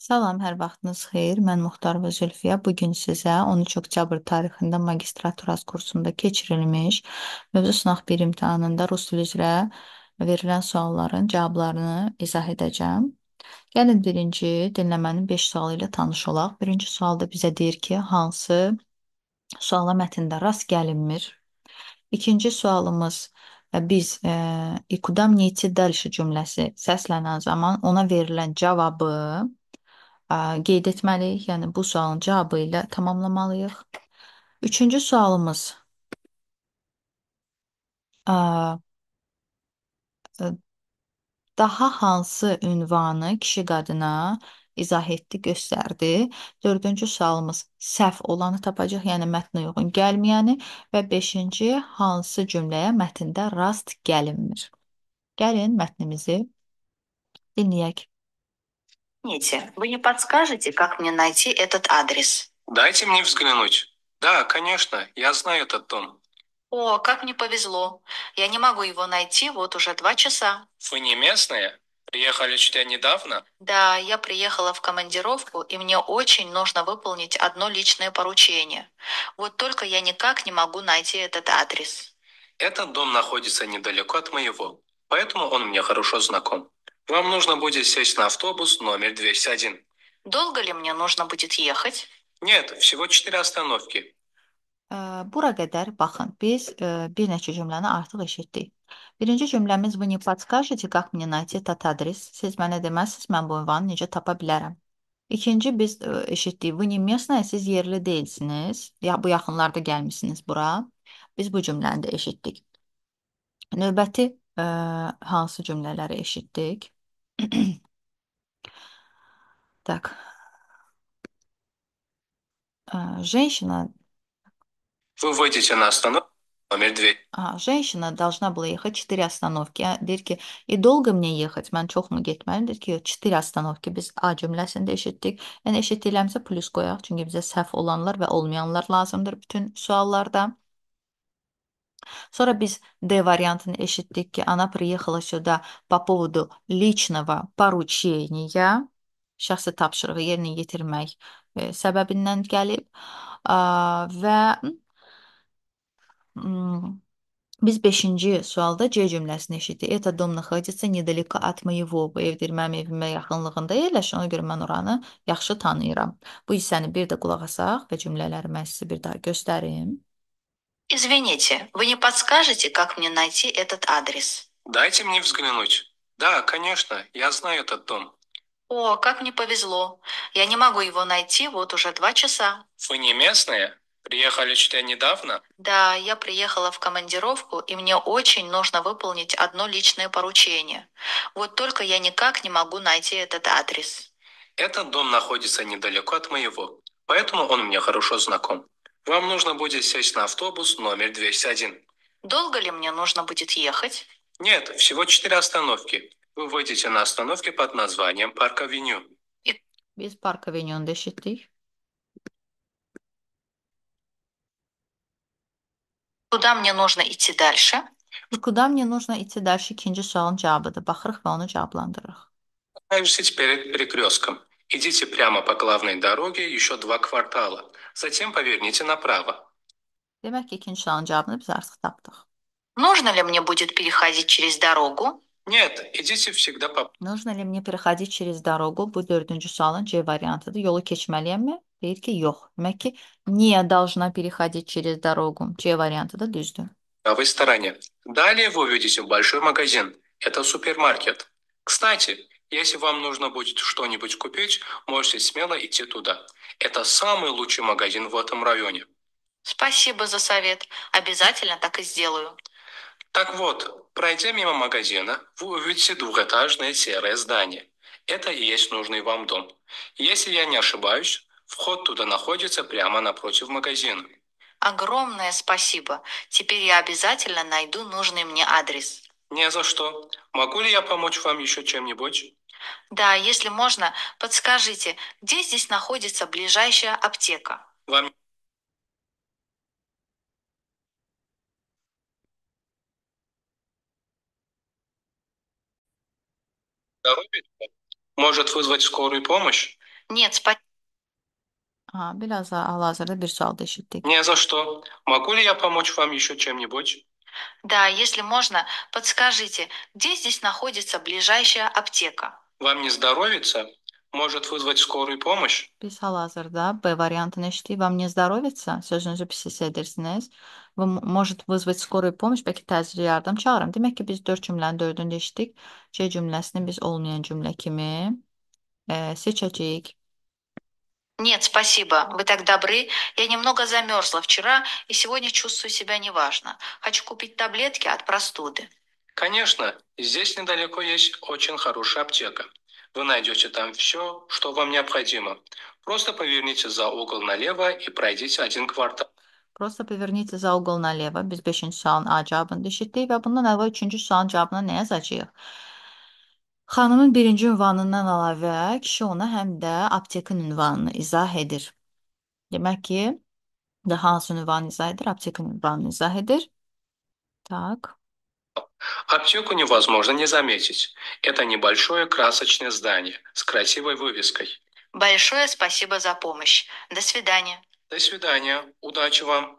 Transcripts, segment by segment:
Salam, hər vaxtınız xeyir. Mən Muxtarova Zülfiyə. Bu gün sizə 13 oktyabr tarixində magistratura kursunda keçirilmiş mövzu sınaq 1 imtahanında rus dili üzrə verilən sualların cavablarını izah edəcəm. Gəlin birinci dinləmənin 5 sualı ilə tanış olaq. Birinci sualda bizə deyir ki, hansı suala mətndə rast gəlinmir? İkinci sualımız e, biz e, İkudam Niyeti Dəlşi cümləsi səslənən zaman ona verilən cavabı qeyd etməliyik, yəni bu sualın cavabı ilə tamamlamalıyıq. Üçüncü sualımız e, daha hansı ünvanı kişi qadına izah etdi, göstərdi. Dördüncü sualımız səhv olanı tapacaq, yəni mətnə uyğun gəlməyəni və beşinci hansı cümləyə mətndə rast gəlinmir. Gəlin mətnimizi dinləyək. Извините, вы не подскажете, как мне найти этот адрес? Дайте мне взглянуть. Да, конечно, я знаю этот дом. О, как мне повезло. Я не могу его найти вот уже два часа. Вы не местные? Приехали сюда недавно? Да, я приехала в командировку, и мне очень нужно выполнить одно личное поручение. Вот только я никак не могу найти этот адрес. Этот дом находится недалеко от моего, поэтому он мне хорошо знаком. Вам нужно будет сесть на автобус номер 201. Долго ли мне нужно будет ехать? Нет, всего 4 остановки. Bura qədər baxın, biz bir neçə cümləni artıq eşitdik. Birinci cümləmiz Вы не подскажете, как мне найти этот адрес? Siz mənə deməzsiniz, mən bu ünvanı necə tapa bilərəm? İkinci biz eşitdik. Вы не местная, siz yerli deyilsiniz. Ya bu yaxınlarda gəlmisiniz bura. Biz bu cümləni də eşitdik. Növbəti ə, hansı cümlələri eşitdik? Так. Женщина... Вы выйдете на остановку номер 2. А, женщина должна была ехать 4 остановки. Deyir ki, "E dolga mı ехать? Mən çoxmu getməliyəm?" Deyir ki, "4 ostanovka biz A cümləsində eşitdik." Yəni eşitdiklərimizə plus qoyaq, çünki bizə səhv olanlar və olmayanlar lazımdır bütün suallarda. Sonra biz D variantını eşitdik ki, она приехала сюда по поводу личного поручения, şəxsi tapşırığı yerinə yetirmək e, səbəbindən gəlib e, və Biz 5-ci sualda C cümləsini eşitdik. Это дом находится недалеко от моего. Bu evdir, mənim evimə yaxınlığında yerləşir. Ona görə mən oranı yaxşı tanıyıram. Bu hissəni bir də qulaq asaq və cümlələri mən sizə bir daha göstərim. «Извините, вы не подскажете, как мне найти этот адрес?» «Дайте мне взглянуть». «Да, конечно, я знаю этот дом». «О, как мне повезло. Я не могу его найти вот уже два часа». «Вы не местные? Приехали сюда недавно?» «Да, я приехала в командировку, и мне очень нужно выполнить одно личное поручение. Вот только я никак не могу найти этот адрес». «Этот дом находится недалеко от моего, поэтому он мне хорошо знаком. Вам нужно будет сесть на автобус номер 201. Долго ли мне нужно будет ехать? Нет, всего четыре остановки. Вы выйдете на остановке под названием Парк Авеню. Biz Park Avenue'nda eşittik. Куда мне нужно идти дальше? Куда мне нужно идти дальше? кинджи sualın Джабада, Baxırıq və onu cavablandırırıq. теперь перед перекрестком. Идите прямо по главной дороге еще два квартала. Затем поверните направо. Demək ki, ikinci sualın cavabını biz artıq Нужно ли мне будет переходить через дорогу? Нет, идите всегда по... Нужно ли мне переходить через дорогу? Bu dördüncü sualın C variantıdır. Yolu keçməliyəmmi? Deyir ki, yox. Demək ki, niyə должна переходить через дорогу? C variantı da düzdür. вы стороне. Далее вы увидите большой магазин. Это супермаркет. Кстати, если вам нужно будет что-нибудь купить, можете смело идти туда. Это самый лучший магазин в этом районе. Спасибо за совет. Обязательно так и сделаю. Так вот, пройдя мимо магазина, вы увидите двухэтажное серое здание. Это и есть нужный вам дом. Если я не ошибаюсь, вход туда находится прямо напротив магазина. Огромное спасибо. Теперь я обязательно найду нужный мне адрес. Не за что. Могу ли я помочь вам еще чем-нибудь? Да, если можно, подскажите, где здесь находится ближайшая аптека? Вам... может вызвать скорую помощь? Нет, спасибо. Aha, biraz daha Al-Azhar'da bir sualda işittik. Не за что. Могу ли я помочь вам еще чем-нибудь? Да, если можно, подскажите, где здесь находится ближайшая аптека? вам не здоровится, может вызвать скорую помощь. Писал Азер, да, б варианты eşitləyib. Вам не здоровится sözünü pis edirsiniz. Bu может вызвать скорую помощь, bəlkə təcili yardım çağırın. Demək ki, biz 4 cümlənin 4-ünü eşitdik. C cümləsini biz olmayan cümlə kimi e, Нет, спасибо. Вы так добры. Я немного замерзла вчера и сегодня чувствую себя неважно. Хочу купить таблетки от простуды. Конечно, здесь недалеко есть очень хорошая аптека. Вы найдете там все, что вам необходимо. Просто поверните за угол налево и пройдите один kvartal. Prosta povernitə za uqol naleva. Biz 5-ci sualın A cavabını eşitdik və bundan əlavə 3-cü sualın cavabını nə yazacağıq? Xanımın birinci ünvanından əlavə kişi ona həm də aptekın ünvanını izah edir. Demək ki, də hansı ünvanı izah edir? Aptekın ünvanını izah edir. Tak. Аптеку невозможно не заметить. Это небольшое красочное здание с красивой вывеской. Большое спасибо за помощь. До свидания. До свidания. Удачи вам.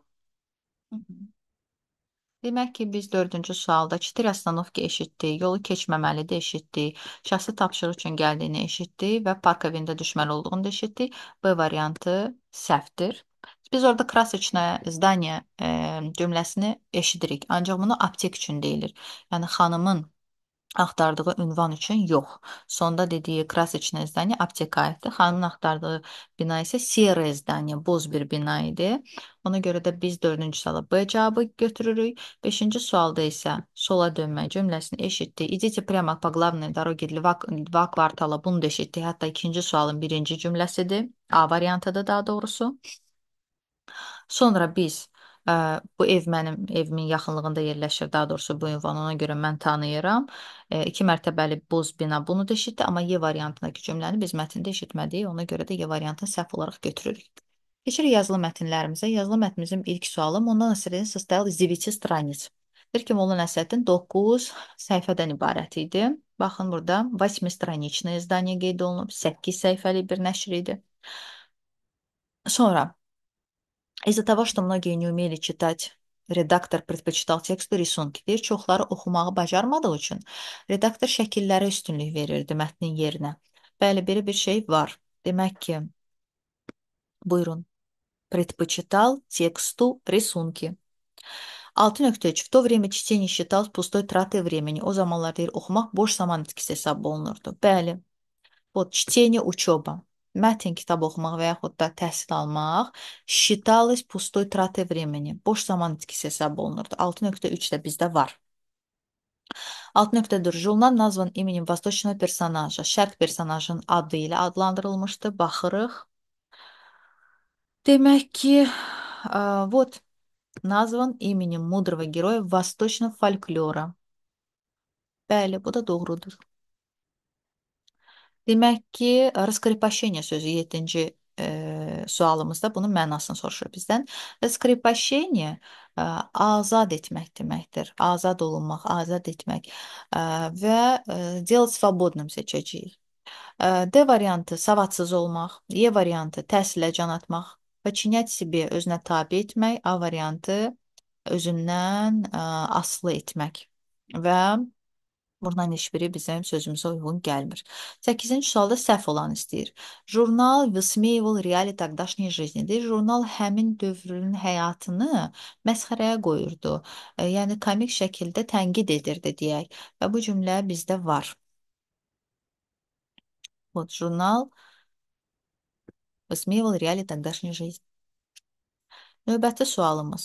Demək ki, biz dördüncü sualda kiçik rəstanovka eşitdik, yolu keçməməlidir eşitdik, şəxsi tapşırıq üçün gəldiyini eşitdik və park evində düşməli olduğunu da eşitdik. B variantı səhvdir. Biz orada krasıçnaya zdaniya e, cümləsini eşidirik, ancaq bunu aptek üçün deyilir. Yəni xanımın axtardığı ünvan üçün yox. Sonda dediyi krasıçnaya zdaniya apteka aiddir. Xanımın axtardığı bina isə serə zdaniya, boz bir bina idi. Ona görə də biz 4-cü suala B cavabı götürürük. 5-ci sualda isə sola dönmə cümləsini eşitdik. İdite прямо по главной дороге два квартала bunu da eşitdik. Hətta ikinci sualın birinci cümləsidir. A variantıdır daha doğrusu. Sonra biz ə, bu ev mənim evimin yaxınlığında yerləşir. Daha doğrusu bu ünvanı ona görə mən tanıyıram. E, iki mərtəbəli boz bina bunu da eşitdi, amma Y variantındakı cümləni biz mətndə eşitmədik. Ona görə də Y variantını səhv olaraq götürürük. Keçirik yazılı mətnlərimizə. Yazılı mətnimizin ilk sualı Molla Nəsrəddin составил из 9 страниц. Bir ki, Molla Nəsrəddin 9 səhifədən ibarət idi. Baxın burada 8 straniçное издание qeyd olunub, 8 səhifəli bir nəşr idi. Sonra Из-за того, что многие не умели çitать redaktor предпочитал tekst və rəssamki deyir, çoxları oxumağı bacarmadığı üçün redaktor şəkillərə üstünlük verirdi mətnin yerinə. Bəli, belə bir şey var. Demək ki, buyurun. Предпочитал тексту рисунки. 6.3. В то время чтение считалось пустой тратой времени. O zamanlar deyir, oxumaq boş zaman itkisi hesab olunurdu. Bəli. Вот, чтение, учеба. Mətn kitab oxumaq və yaxud da təhsil almaq считалось пустой тратой времени. Boş zaman itkisi hesab olunurdu. 6.3 də bizdə var. 6.4 jurnal nazvan imenin Vostochного personaja, Şərq personajının adı ilə adlandırılmışdı. Baxırıq. Demək ki, ə, вот назван именем мудрого героя восточного фольклора. Bəli, bu da doğrudur. Demək ki, раскрепощение sözü 7-ci e, sualımızda bunun mənasını soruşur bizdən. Раскрепощение e, azad etmək deməkdir. Azad olunmaq, azad etmək e, və e, делать свободным seçəcəyik. E, D variantı savadsız olmaq, E variantı təhsilə can atmaq, подчинять себе özünə tabe etmək, A variantı özündən ə, e, asılı etmək və Bunların heç biri bizim sözümüzə uyğun gəlmir. 8-ci sualda səhv olan istəyir. Jurnal высмеивал реалии тогдашней жизни. Jurnal həmin dövrün həyatını məsxərəyə qoyurdu. E, yəni komik şəkildə tənqid edirdi deyək. Və bu cümlə bizdə var. Вот jurnal высмеивал реалии тогдашней жизни. Növbəti sualımız.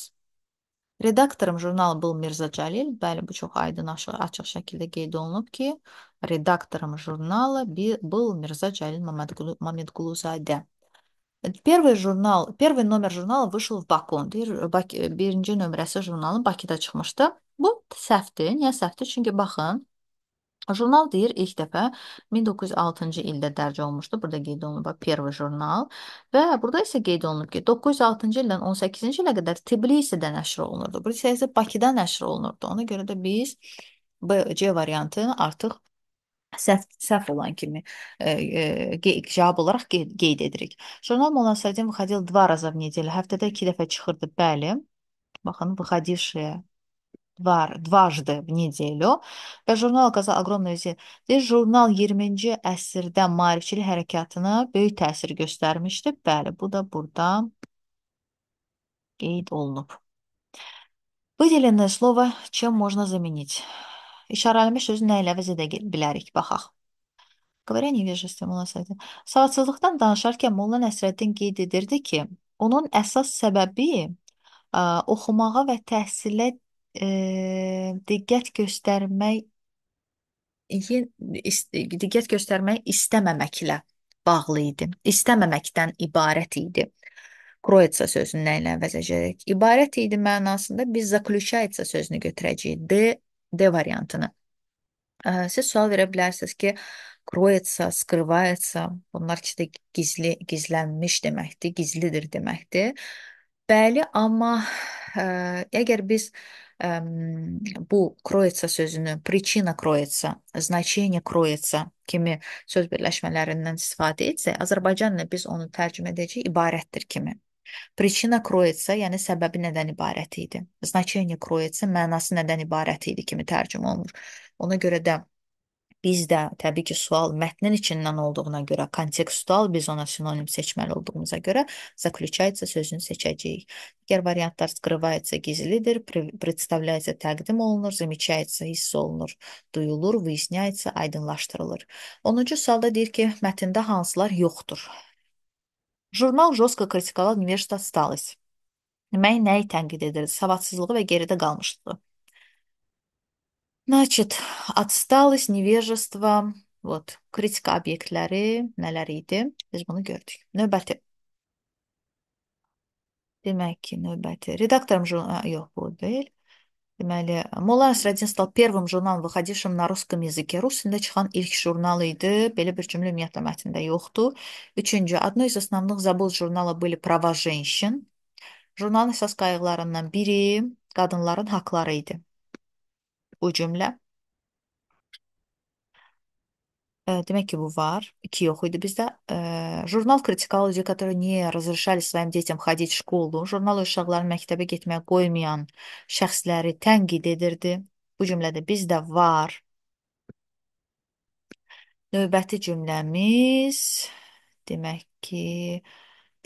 Redaktorum jurnal был Mirza Cəlil. Bəli, bu çox aydın açıq, açıq şəkildə qeyd olunub ki, redaktorum журнала был Mirza Cəlil Mamedquluzadə. Первый журнал, первый номер журнала вышел в Baku. Deyir, Bak birinci nömrəsi jurnalın Bakıda çıxmışdı. Bu səhvdir. Niyə səhvdir? Çünki baxın, Jurnal deyir ilk dəfə 1906-cı ildə dərc olmuşdu. Burada qeyd olunub первый jurnal və burada isə qeyd olunub ki, 906-cı ildən 18-ci ilə qədər Tbilisidə nəşr olunurdu. Burada isə, isə Bakıda nəşr olunurdu. Ona görə də biz B, C variantını artıq səhv, səhv olan kimi e, e, cavab olaraq qeyd, qeyd edirik. Jurnal Monasadin выходил два раза в неделю. Həftədə 2 dəfə çıxırdı. Bəli. Baxın, выходившая var, dvajdı в неделю və jurnal qaza огромное Deyir, jurnal 20-ci əsrdə maarifçilik hərəkatına böyük təsir göstərmişdi. Bəli, bu da burada qeyd olunub. Выделенное слово чем можно заменить? İşarələnmiş sözü nə ilə əvəz edə bilərik? Baxaq. Qıvərə nevjəşəsi Molla Nəsrəddin. Savadsızlıqdan danışarkən Molla Nəsrəddin qeyd edirdi ki, onun əsas səbəbi ə, э, oxumağa və təhsilə e, diqqət göstərmək yin- is- diqqət göstərmək istəməməklə bağlı idi. İstəməməkdən ibarət idi. Кроется sözünü nə ilə əvəzəcəyik? İbarət idi mənasında biz заключается sözünü götürəcəyik. D, D variantını. Siz sual verə bilərsiniz ki, кроется, скрывается, bunlar ki də gizli, gizlənmiş deməkdir, gizlidir deməkdir. Bəli, amma ə, əgər biz bu Kroyetsa sözünü pricina Kroyetsa, значение Kroyetsa kimi söz birləşmələrindən istifadə etsək, Azərbaycanla biz onu tərcümə edəcəyik ibarətdir kimi. Причина кроется, yəni səbəbi nədən ibarət idi. Значение кроется mənası nədən ibarət idi kimi tərcümə olunur. Ona görə də Biz də təbii ki, sual mətnin içindən olduğuna görə, kontekstual biz ona sinonim seçməli olduğumuza görə заключается sözünü seçəcəyik. Digər variantlar скрывается gizlidir, представляется təqdim olunur, замечается hiss olunur, duyulur, выясняется aydınlaşdırılır. 10-cu sualda deyir ki, mətndə hansılar yoxdur? Jurnal жестко критиковал университет осталось. Demək, nəyi tənqid edirdi? Savadsızlığı və geridə qalmışlığı. Значит, atstalost, невежество, вот, kritika obyektləri nələr idi? Biz bunu gördük. Növbəti. Demək ki, növbəti. Redaktorum jurnal, yox, bu deyil. Deməli, Molla Nəsrəddin stal первым jurnal выходившим на русском языке. Rus dilində çıxan ilk jurnal idi. Belə bir cümlə ümumiyyətlə mətndə yoxdur. Üçüncü, одно из основных забот журнала были права женщин. Jurnalın əsas qayğılarından biri qadınların haqqları idi bu cümlə. Э, Demek ki bu var. 2 yox idi bizdə. Э, Jurnal kritikal которые не разрешали своим детям ходить в школу. Jurnal uşaqlarını məktəbə getməyə qoymayan şəxsləri tənqid edirdi. Bu cümlədə bizdə var. Növbəti cümləmiz demək ki,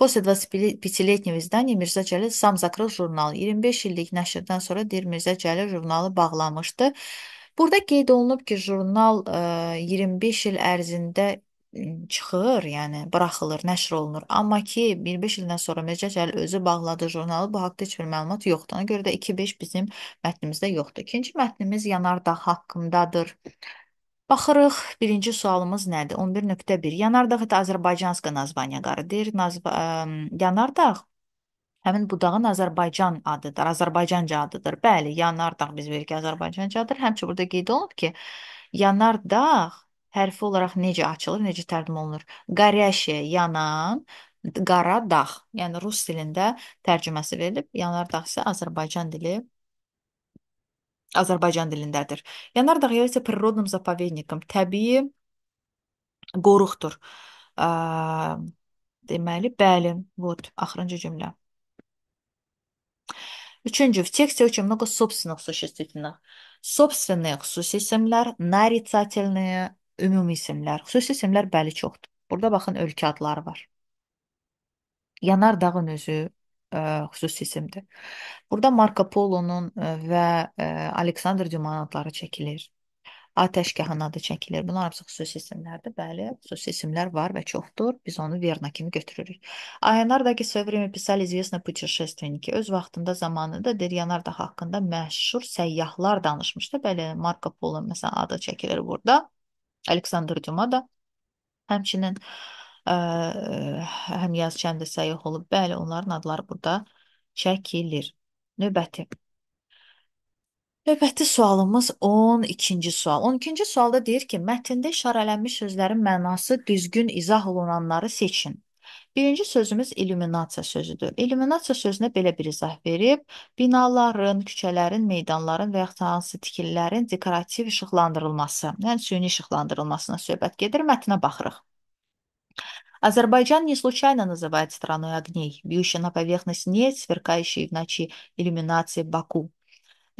После 25-летнего izdания Mirzə Cəlil Sam Zakrıl jurnalı 25 illik nəşrdən sonra deyir Mirzə Cəlil jurnalı bağlamışdı. Burada qeyd olunub ki, jurnal 25 il ərzində çıxır, yəni buraxılır, nəşr olunur. Amma ki, 25 ildən sonra Mirzə Cəlil özü bağladı jurnalı. Bu haqda heç bir məlumat yoxdur. Ona görə də 25 bizim mətnimizdə yoxdur. İkinci mətnimiz Yanardağ haqqındadır. Baxırıq, birinci sualımız nədir? 11.1. Yanardağ это азербайджанское название qarıdır. Nazv yanardağ həmin budağın Azərbaycan adıdır, Azərbaycanca adıdır. Bəli, yanardağ biz bilirik ki, Azərbaycanca adıdır. Həmçə burada qeyd olunub ki, yanardağ hərfi olaraq necə açılır, necə tərcümə olunur? Qaryaşe, yanan, qara dağ. Yəni rus dilində tərcüməsi verilib. Yanardağ isə Azərbaycan dili Azərbaycan dilindədir. Yanardağ yağı isə природным заповедником, təbii qoruqdur. Ə, deməli, bəli, вот axırıncı cümlə. Üçüncü, в тексте очень много собственных существительных. Собственные xüsusi isimlər, нарицательные ümumi isimlər. Xüsusi isimlər bəli çoxdur. Burada baxın ölkə adları var. Yanardağın özü, E, xüsusi isimdir. Burada Marco Polo'nun e, və e, Aleksandr Dumanın adları çəkilir. Atəşkahan adı çəkilir. Bunlar hamısı xüsusi isimlərdir. Bəli, xüsusi isimlər var və çoxdur. Biz onu Verna kimi götürürük. Ayanardakı Sövrimi Pisal İzvesna Putişeственники öz vaxtında zamanında Deryanarda haqqında məşhur səyyahlar danışmışdı. Bəli, Marco Polo məsələn adı çəkilir burada. Aleksandr Duma da. Həmçinin həm yazıçı, həm də səyyah olub. Bəli, onların adları burada çəkilir. Növbəti. Növbəti sualımız 12-ci sual. 12-ci sualda deyir ki, mətndə işarələnmiş sözlərin mənası düzgün izah olunanları seçin. Birinci sözümüz illuminasiya sözüdür. İlluminasiya sözünə belə bir izah verib, binaların, küçələrin, meydanların və yaxud hansı tikililərin dekorativ işıqlandırılması, yəni süni işıqlandırılmasına söhbət gedir. Mətnə baxırıq. Азербайджан не случайно называют страной огней, бьющей на поверхность нефть, сверкающей в ночи иллюминации Баку.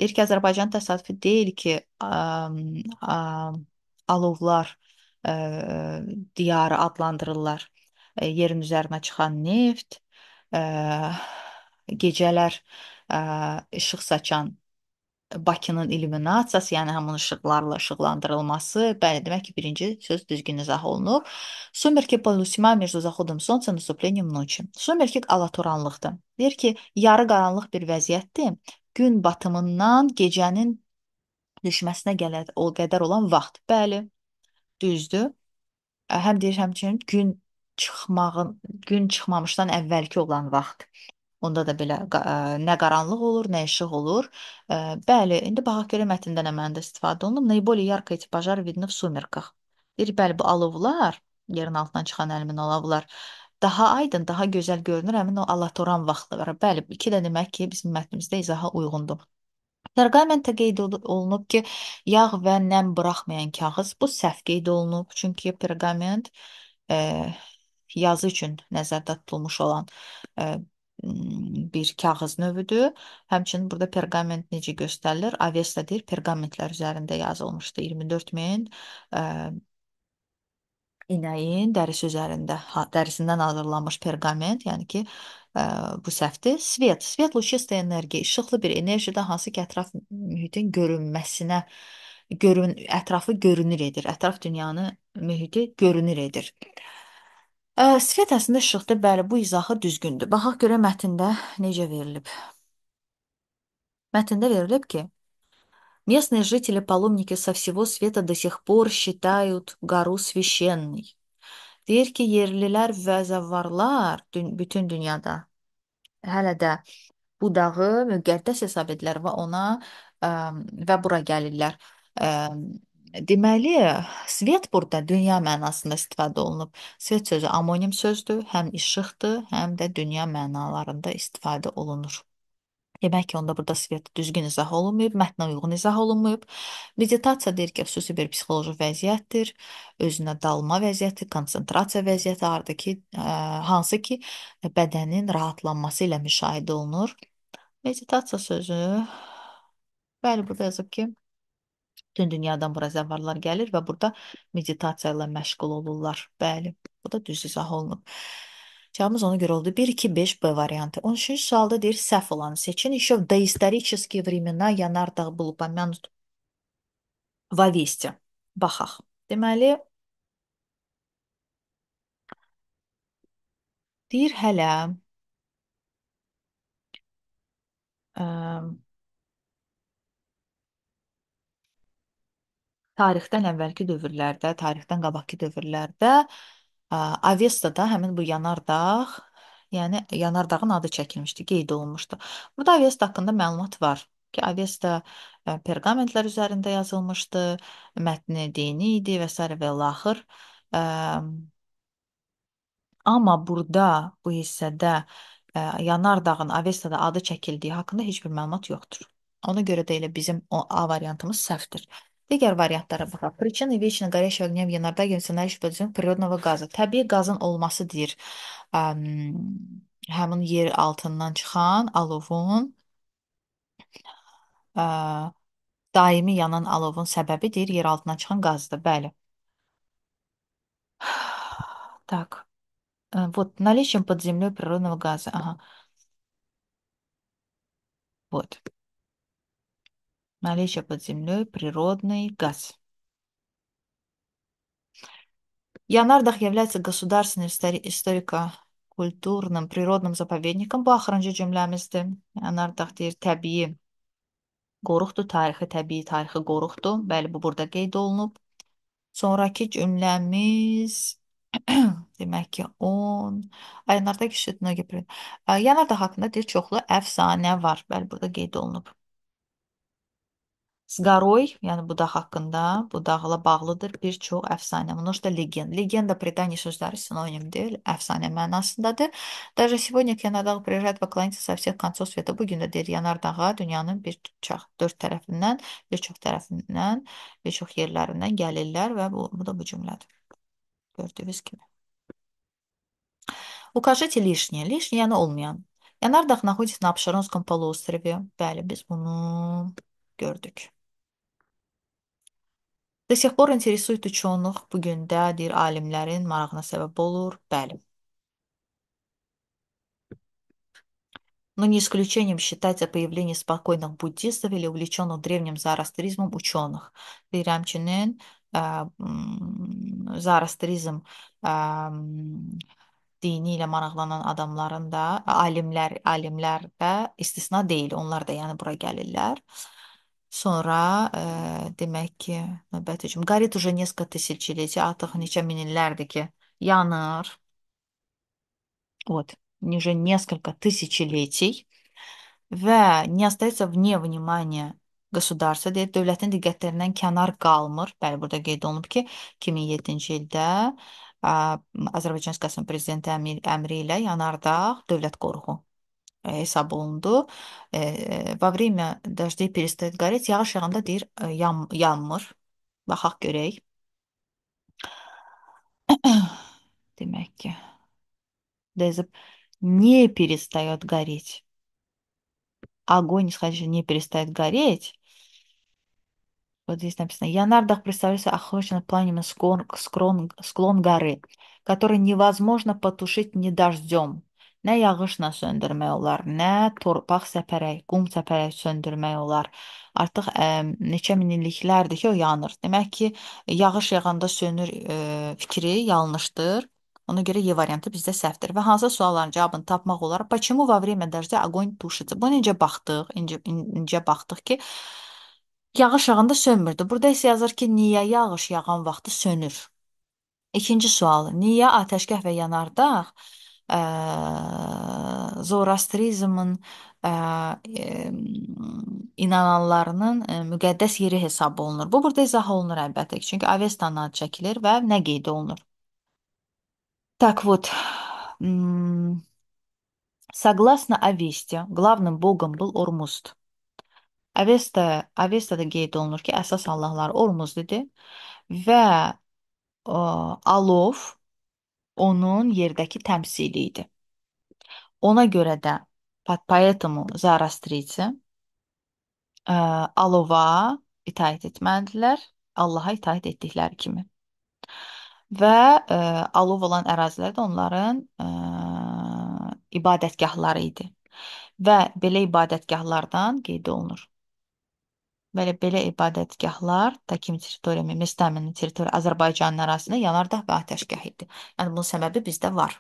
Deyir ki, Azərbaycan təsadüfi deyil ki, ə, ə, alovlar ə, diyarı adlandırırlar. Ə, yerin üzərinə çıxan neft, ə, gecələr ə, işıq saçan Bakının illyuminasiyası, yəni həmin işıqlarla işıqlandırılması, bəli, demək ki, birinci söz düzgün izah olunub. Summerki polusima между заходом солнца наступлением ночи. Summerki alatoranlıqdır. Deyir ki, yarı qaranlıq bir vəziyyətdir. Gün batımından gecənin düşməsinə gələn o qədər olan vaxt. Bəli. Düzdür. Həm deyir, həmçinin gün çıxmağın, gün çıxmamışdan əvvəlki olan vaxt. Onda da belə nə qaranlıq olur, nə işıq olur. Bəli, indi baxaq görək mətndə nə mənada istifadə olunub. Наиболее ярко эти пожары видны в сумерках. Deyir, bəli, bu alovlar, yerin altından çıxan həmin alovlar daha aydın, daha gözəl görünür həmin o alatoran vaxtları. Bəli, bu iki də demək ki, bizim mətnimizdə izaha uyğundur. Perqamentə qeyd olunub ki, yağ və nəm buraxmayan kağız. Bu səhv qeyd olunub, çünki perqament e, yazı üçün nəzərdə tutulmuş olan e, bir kağız növüdür. Həmçinin burada perqament necə göstərilir? Avesta deyir, perqamentlər üzərində yazılmışdı 24 min ə, inəyin dərisi üzərində, dərisindən hazırlanmış perqament, yəni ki, ə, bu səhvdir. Svet, svetlo-çistая energiya, işıqlı bir enerjidə hansı ki, ətraf mühitin görünməsinə görün ətrafı görünür edir. Ətraf dünyanı mühiti görünür edir. Ə, sifət əslində işıqdır, bəli, bu izahı düzgündür. Baxaq görək mətndə necə verilib. Мətndə verilib ki, местные жители, паломники со всего света до сих пор считают гору священной. Deyir ki, yerlilər və zəvvarlar dün, bütün dünyada hələ də bu dağı müqəddəs hesab edirlər və ona ə, və bura gəlirlər. Ə, Deməli, svet burada dünya mənasında istifadə olunub. Svet sözü amonim sözdür, həm işıqdır, həm də dünya mənalarında istifadə olunur. Demək ki, onda burada svet düzgün izah olunmayıb, mətnə uyğun izah olunmayıb. Meditasiya deyir ki, xüsusi bir psixoloji vəziyyətdir, özünə dalma vəziyyəti, konsentrasiya vəziyyəti ardı ki, ə, hansı ki, bədənin rahatlanması ilə müşahidə olunur. Meditasiya sözü, bəli, burada yazıb ki, Bütün dünyadan bura zəvvarlar gəlir və burada meditasiya ilə məşğul olurlar. Bəli, bu da düz izah olunub. Cavabımız ona görə oldu. 1, 2, 5 B variantı. 13-cü sualda deyir səhv olanı seçin. Еще в доисторические времена Янардах был упомянут в Aveste. Baxaq. Deməli, deyir hələ ə, tarixdən əvvəlki dövrlərdə, tarixdən qabaqki dövrlərdə ə, Avestada həmin bu yanardağ, yəni yanardağın adı çəkilmişdi, qeyd olunmuşdu. Burada Avesta haqqında məlumat var ki, Avesta e, perqamentlər üzərində yazılmışdı, mətni dini idi və s. və laxır. Ə, e, amma burada bu hissədə ə, e, yanardağın Avestada adı çəkildiyi haqqında heç bir məlumat yoxdur. Ona görə də elə bizim o A variantımız səhvdir. Digər variantlara baxaq. Причины вечно горящего огня в янарда generational bölgünün природного qazı. Təbii qazın olması deyir. Əm, həmin yer altından çıxan alovun ə, daimi yanan alovun səbəbi deyir yer altından çıxan qazdır. Bəli. Так. Э, вот наличием под землей природного газа. Ага. Вот наличие под землей природный газ. Янардах является государственным историко-культурным природным заповедником bu axırıncı cümləmizdir. Yanardağ deyir təbii qoruqdur, tarixi təbii tarixi qoruqdur. Bəli, bu burada qeyd olunub. Sonrakı cümləmiz demək ki 10 Yanardağ işitnə gəpirin. Yanardağ haqqında deyir çoxlu əfsanə var. Bəli, burada qeyd olunub. Sgaroy, yəni budaq haqqında, budaqla bağlıdır bir çox əfsanə. Множество легенд. Легенда предание sözləri sinonimdir, əfsanə mənasındadır. Даже сегодня к Янардаğa приезжают поклоняться со всех концов света. Bu gün də deyir Yanardağa dünyanın bir çox dörd tərəfindən, bir çox tərəfindən, bir çox yerlərindən gəlirlər və bu, bu da bu cümlədir. Gördüyünüz kimi. Укажите лишнее. Лишнее, yəni olmayan. Yanardağ находится на Абшеронском полуострове. Bəli, biz bunu gördük. До сих pор интересует ученых, bu gün də deyir alimlərin marağına səbəb olur. Bəli. Но не исключением считается появление спокойных буддистов или увлеченных древним зороастризмом ученых. Bir həmçinin zoroastrizm dini ilə maraqlanan adamların da, alimlər, alimlər də istisna deyil. Onlar da yəni bura gəlirlər. Sonra e, demək ki, növbəti hücum. Qaret уже несколько тысячелетий, artıq neçə min illərdir ki, yanır. Вот, уже несколько тысячелетий və не остается вне внимания государства, deyək, dövlətin diqqətlərindən kənar qalmır. Bəli, burada qeyd olunub ki, 2007-ci ildə ə, Azərbaycan Respublikasının prezidenti əmri ilə yanardağ dövlət qoruğu hesab olundu. Və время дождей перестает гореть, yağış yağanda deyir yan, yanmır. Baxaq görək. Demək ki, yazıb не перестает гореть. Огонь, исходящий, не перестает гореть. Вот здесь написано. Я нардах представляется охвачен пламенем склон, склон, склон горы, который невозможно потушить ни дождем, Nə yağışla söndürmək olar, nə torpaq səpərək, qum səpərək söndürmək olar. Artıq ə, neçə min illiklərdir ki, o yanır. Demək ki, yağış yağanda sönür ə, e, fikri yanlışdır. Ona görə E variantı bizdə səhvdir. Və hansı sualların cavabını tapmaq olar? Почему во время дождя огонь тушится? Bu necə baxdıq? İncə, incə baxdıq ki, yağış yağanda sönmürdü. Burada isə yazır ki, niyə yağış yağan vaxtı sönür? İkinci sual: Niyə atəşkəs və yanardağ Zoroastrizmin e, inananlarının e, müqəddəs yeri hesab olunur. Bu burada izah olunur əlbəttə ki, çünki Avestan adı çəkilir və nə qeyd olunur? Так вот, согласно Авесте, главным богом был Ормузd. Avesta, Avestada qeyd olunur ki, əsas allahlar Ormuzd idi və ə, Alov onun yerdəki təmsili idi. Ona görə də poetamu Zarastrici e, alova itaət etməlidirlər, Allaha itaət etdikləri kimi. Və ə, e, alov olan ərazilər də onların ə, e, ibadətgahları idi. Və belə ibadətgahlardan qeyd olunur. Bəli, belə ibadətgahlar da kimi territoriya, Ermənistanın territoriya Azərbaycanın ərazisində yanardağ və atəşkəh idi. Yəni bunun səbəbi bizdə var.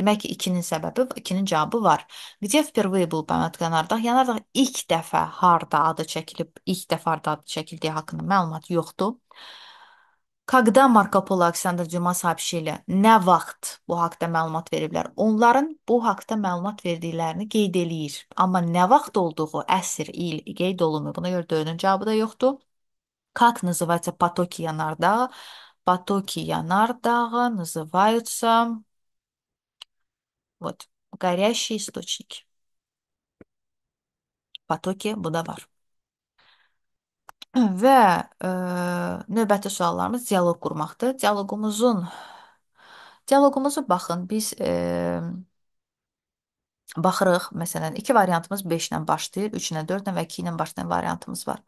Demək ki, 2-nin səbəbi, 2-nin cavabı var. Где впервые был памятка Yanardağ? Yanardağ ilk dəfə harda adı çəkilib, ilk dəfə harda adı çəkildiyi haqqında məlumat yoxdur. Когда Marco Polo Aleksandr Cuma sazişilə nə vaxt bu haqda məlumat veriblər? Onların bu haqda məlumat verdiklərini qeyd eləyir, amma nə vaxt olduğu, əsr, il qeyd olunmur. Buna görə dördüncü cavabı da yoxdur. Как называется потоки Янардага? Потоки Янардага называются вот горящие источники. Потоки Будавар. Və e, növbəti suallarımız dialoq qurmaqdır. Dialoqumuzun dialoqumuza baxın. Biz e, baxırıq. Məsələn, iki variantımız 5 ilə başlayır, 3 ilə 4 ilə və 2 ilə başlayan variantımız var.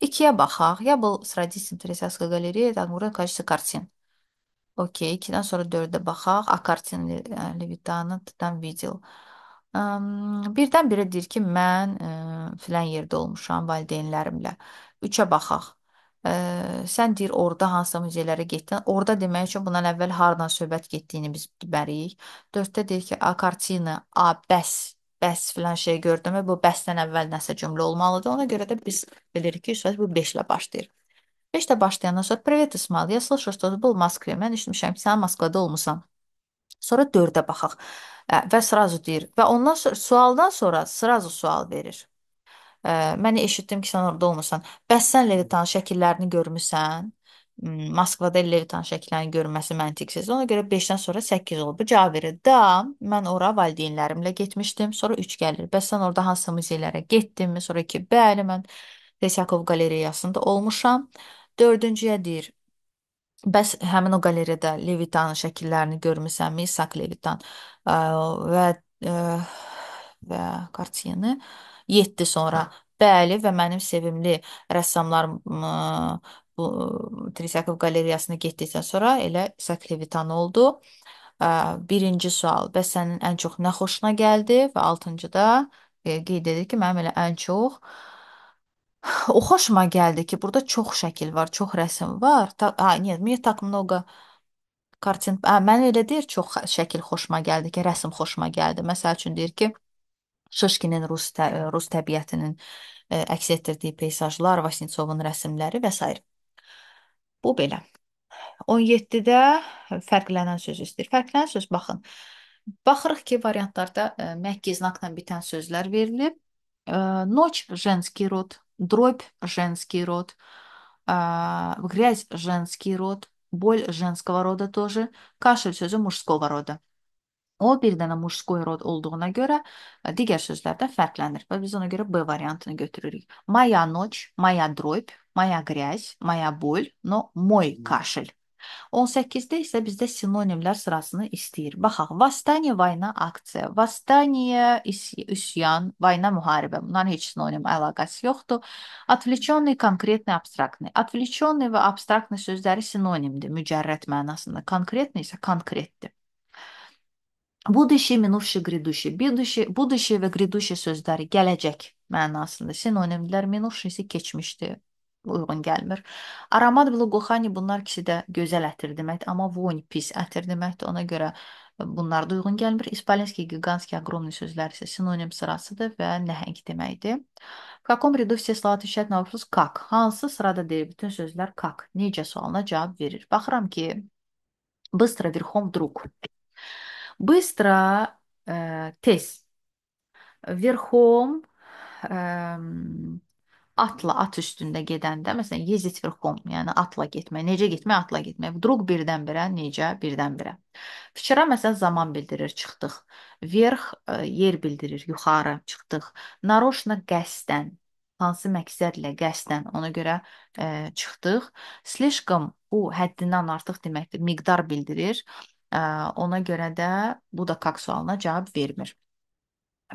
2-yə baxaq. Я был с родителем Тресяцкой галереи, там уровень качества картин. Okey, 2-dən sonra 4-də baxaq. A kartin Levitanı tam video. Birdən-birə deyir ki, mən ə, e, filan yerdə olmuşam valideynlərimlə. Üçə baxaq. Ə, sən deyir orada hansısa muzelərə getdin. Orada demək üçün bundan əvvəl hardan söhbət getdiyini biz bilməliyik. 4-də deyir ki, a kartina, a bəs, bəs filan şey gördüm və bu bəsdən əvvəl nəsə cümlə olmalıdır. Ona görə də biz bilirik ki, söz bu 5 ilə başlayır. 5-də başlayandan sonra Привет, İsmail. Я слышал, что ты был в Москве. Mən eşitmişəm ki, sən Moskvada olmusan. Sonra 4-də baxaq. Və srazu deyir. Və ondan sonra sualdan sonra srazu sual verir. Ə, mən eşitdim ki, sən orada olmusan. Bəs sən Levitanın şəkillərini görmüsən? M, hmm, Moskvada Levitanın şəkillərini görməsi məntiqsiz. Ona görə 5-dən sonra 8 olur. Bu cavab verir. Da, mən ora valideynlərimlə getmişdim. Sonra 3 gəlir. Bəs sən orada hansı muzeylərə getdinmi? Sonra 2. Bəli, mən Tresakov qalereyasında olmuşam. Dördüncüyə deyir. Bəs həmin o qalereyada Levitanın şəkillərini görmüsənmi? İshak Levitan ə, və ə, və kartini 7 sonra. Bəli və mənim sevimli rəssamlarım ə, bu Trisakov qalereyasına getdikdən sonra elə Saklevitan oldu. Ə, birinci sual, bəs sənin ən çox nə xoşuna gəldi? Və altıncı da e, qeyd edir ki, mənim elə ən çox O xoşuma gəldi ki, burada çox şəkil var, çox rəsm var. Ta, ha, нет, мне так много картин. Hə, mən elə deyir, çox şəkil xoşuma gəldi ki, rəsm xoşuma gəldi. Məsəl üçün deyir ki, Şışkinin rus, tə, rus təbiətinin e, əks etdirdiyi peyzajlar, Vasniçovun rəsmləri və s. Bu belə. 17-də fərqlənən söz istəyir. Fərqlənən söz baxın. Baxırıq ki, variantlarda e, məhk znakla bitən sözlər verilib. E, Noç женский род, дробь женский род, грязь женский род, боль женского рода тоже, кашель сözü мужского рода. O bir dənə muşqoy rod olduğuna görə e, digər sözlərdə fərqlənir və biz ona görə B variantını götürürük. Моя ночь, моя дробь, моя грязь, моя боль, но мой кашель. 18-də isə bizdə sinonimlər sırasını istəyir. Baxaq, vastaniya vayna aksiya, vastaniya üsyan, vayna müharibə. Bunların heç sinonim əlaqəsi yoxdur. Отвлечённый, конкретный, абстрактный. Отвлечённый və abstraktный sözləri sinonimdir, mücərrəd mənasında. Konkretный isə konkretdir. Будущее, минувшее, грядущее. Будущее, будущее və griduşe sözləri gələcək mənasında. Sinonimlər minuvşi isə keçmişdi. Uyğun gəlmir. Aramad və qoxani bunlar ikisi də gözəl ətir deməkdir, amma voni pis ətir deməkdir. Ona görə e, bunlar da uyğun gəlmir. İspalenski, giganski, огромный sözlər isə sinonim sırasıdır və nəhəng deməkdir. В каком ряду все слова отвечают на вопрос как? Hansı sırada deyir bütün sözlər как? Necə sualına cavab verir. Baxıram ki, быстро верхом вдруг. Быстро, э, tez. Verxom, əm, atla, at üstündə gedəndə, məsələn, ездить верхом, yəni atla getmək. Necə getmək? Atla getmək. Вдруг birdən-birə, necə birdən-birə. Вчера məsələn zaman bildirir, çıxdıq. Verx ə, yer bildirir, yuxarı çıxdıq. Нарочно qəsdən hansı məqsədlə qəsdən ona görə ə, çıxdıq. Slishkam bu həddindən artıq deməkdir, miqdar bildirir. Ona görə də bu da kak sualına cavab vermir.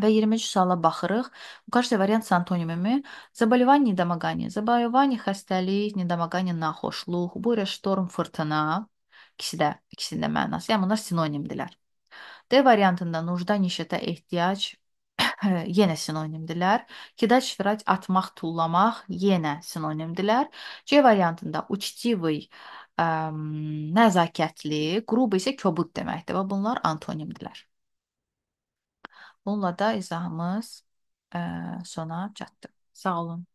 Və 23 suala baxırıq. Каждый вариант с антонимами. Заболевание, недомогание. Заболевание, xəstəlik, недомогание, naxoşluq. Burya, ştorm, fırtına. İkisi də, ikisinin də mənası. Yəni bunlar sinonimdirlər. D variantında нужда, нищета, ehtiyac yenə sinonimdirlər. Кидать, şirat, atmaq, tullamaq yenə sinonimdirlər. C variantında uçtivый ə, nəzakətli, qrub isə kobud deməkdir və bunlar antonimdirlər. Bununla da izahımız ə, sona çatdı. Sağ olun.